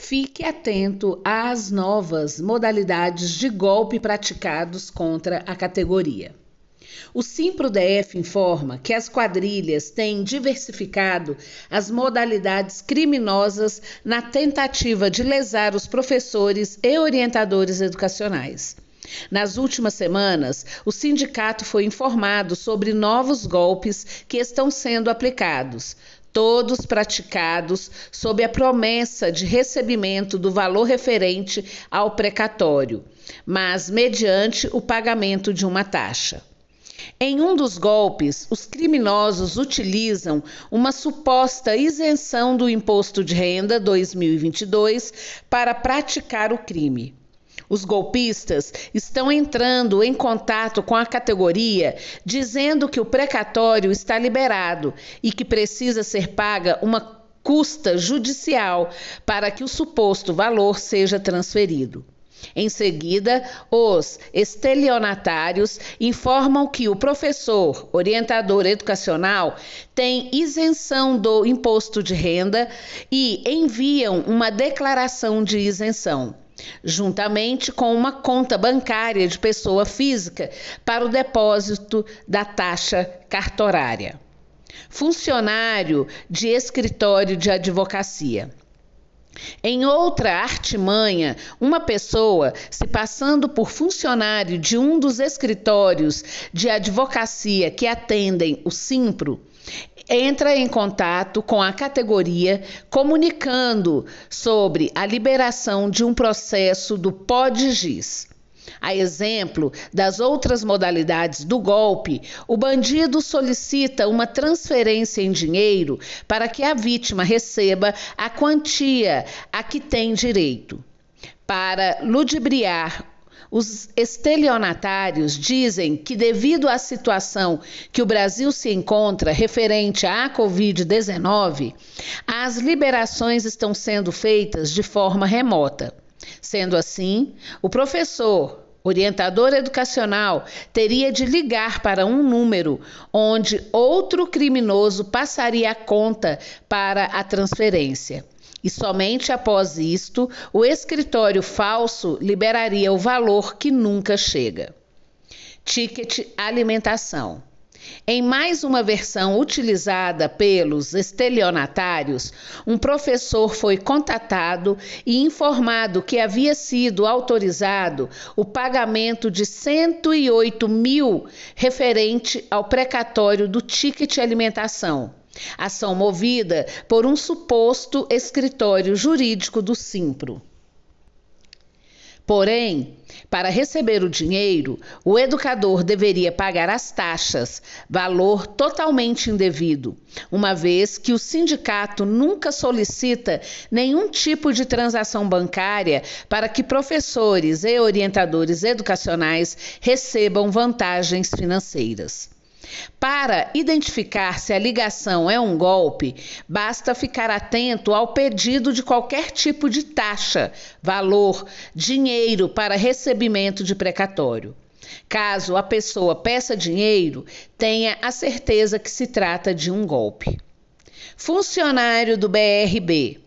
Fique atento às novas modalidades de golpe praticados contra a categoria. O SimproDF informa que as quadrilhas têm diversificado as modalidades criminosas na tentativa de lesar os professores e orientadores educacionais. Nas últimas semanas, o sindicato foi informado sobre novos golpes que estão sendo aplicados, todos praticados sob a promessa de recebimento do valor referente ao precatório, mas mediante o pagamento de uma taxa. Em um dos golpes, os criminosos utilizam uma suposta isenção do imposto de renda 2022 para praticar o crime. Os golpistas estão entrando em contato com a categoria dizendo que o precatório está liberado e que precisa ser paga uma custa judicial para que o suposto valor seja transferido. Em seguida, os estelionatários informam que o professor, orientador educacional, tem isenção do imposto de renda e enviam uma declaração de isenção juntamente com uma conta bancária de pessoa física para o depósito da taxa cartorária. Funcionário de escritório de advocacia. Em outra artimanha, uma pessoa, se passando por funcionário de um dos escritórios de advocacia que atendem o Simpro, entra em contato com a categoria comunicando sobre a liberação de um processo do pó de giz. A exemplo das outras modalidades do golpe, o bandido solicita uma transferência em dinheiro para que a vítima receba a quantia a que tem direito. Para ludibriar os estelionatários dizem que, devido à situação que o Brasil se encontra referente à Covid-19, as liberações estão sendo feitas de forma remota. Sendo assim, o professor, orientador educacional teria de ligar para um número onde outro criminoso passaria a conta para a transferência e somente após isto o escritório falso liberaria o valor que nunca chega. Ticket Alimentação. Em mais uma versão utilizada pelos estelionatários, um professor foi contatado e informado que havia sido autorizado o pagamento de 108 mil referente ao precatório do ticket alimentação Ação movida por um suposto escritório jurídico do Simpro. Porém, para receber o dinheiro, o educador deveria pagar as taxas, valor totalmente indevido, uma vez que o sindicato nunca solicita nenhum tipo de transação bancária para que professores e orientadores educacionais recebam vantagens financeiras. Para identificar se a ligação é um golpe, basta ficar atento ao pedido de qualquer tipo de taxa, valor, dinheiro para recebimento de precatório. Caso a pessoa peça dinheiro, tenha a certeza que se trata de um golpe. Funcionário do BRB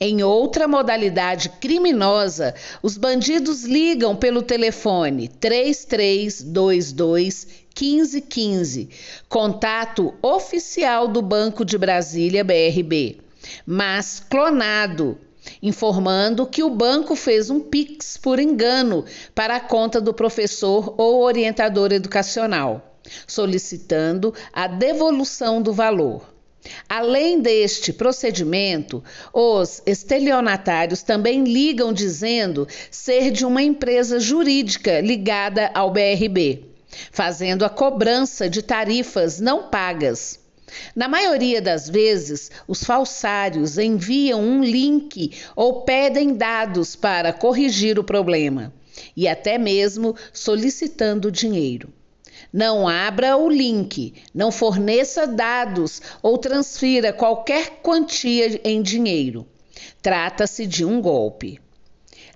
em outra modalidade criminosa, os bandidos ligam pelo telefone 3322 1515, contato oficial do Banco de Brasília BRB, mas clonado informando que o banco fez um PIX por engano para a conta do professor ou orientador educacional, solicitando a devolução do valor. Além deste procedimento, os estelionatários também ligam dizendo ser de uma empresa jurídica ligada ao BRB, fazendo a cobrança de tarifas não pagas. Na maioria das vezes, os falsários enviam um link ou pedem dados para corrigir o problema e até mesmo solicitando dinheiro. Não abra o link, não forneça dados ou transfira qualquer quantia em dinheiro. Trata-se de um golpe.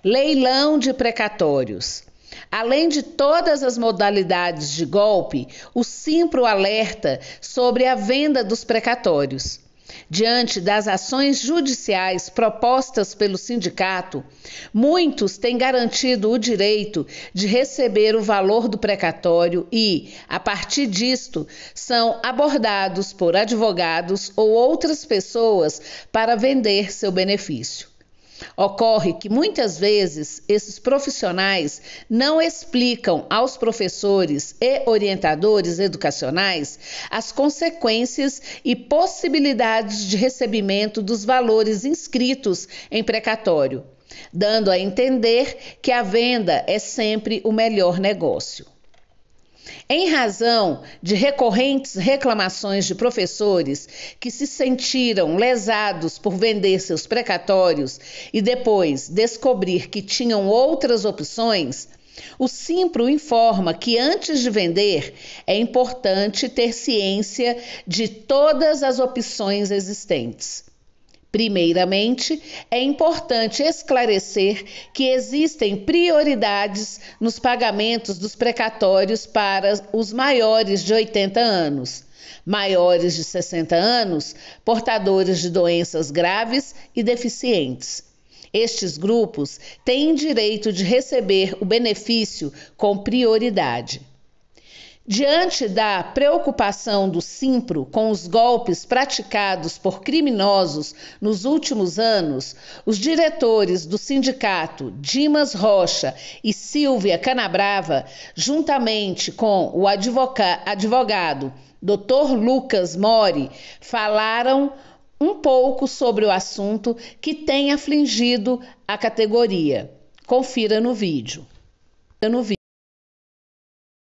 Leilão de precatórios. Além de todas as modalidades de golpe, o Simpro alerta sobre a venda dos precatórios. Diante das ações judiciais propostas pelo sindicato, muitos têm garantido o direito de receber o valor do precatório e, a partir disto, são abordados por advogados ou outras pessoas para vender seu benefício. Ocorre que muitas vezes esses profissionais não explicam aos professores e orientadores educacionais as consequências e possibilidades de recebimento dos valores inscritos em precatório, dando a entender que a venda é sempre o melhor negócio. Em razão de recorrentes reclamações de professores que se sentiram lesados por vender seus precatórios e depois descobrir que tinham outras opções, o Simpro informa que antes de vender é importante ter ciência de todas as opções existentes. Primeiramente, é importante esclarecer que existem prioridades nos pagamentos dos precatórios para os maiores de 80 anos, maiores de 60 anos, portadores de doenças graves e deficientes. Estes grupos têm direito de receber o benefício com prioridade. Diante da preocupação do Simpro com os golpes praticados por criminosos nos últimos anos, os diretores do sindicato Dimas Rocha e Silvia Canabrava, juntamente com o advogado Dr. Lucas Mori, falaram um pouco sobre o assunto que tem afligido a categoria. Confira no vídeo. No vídeo.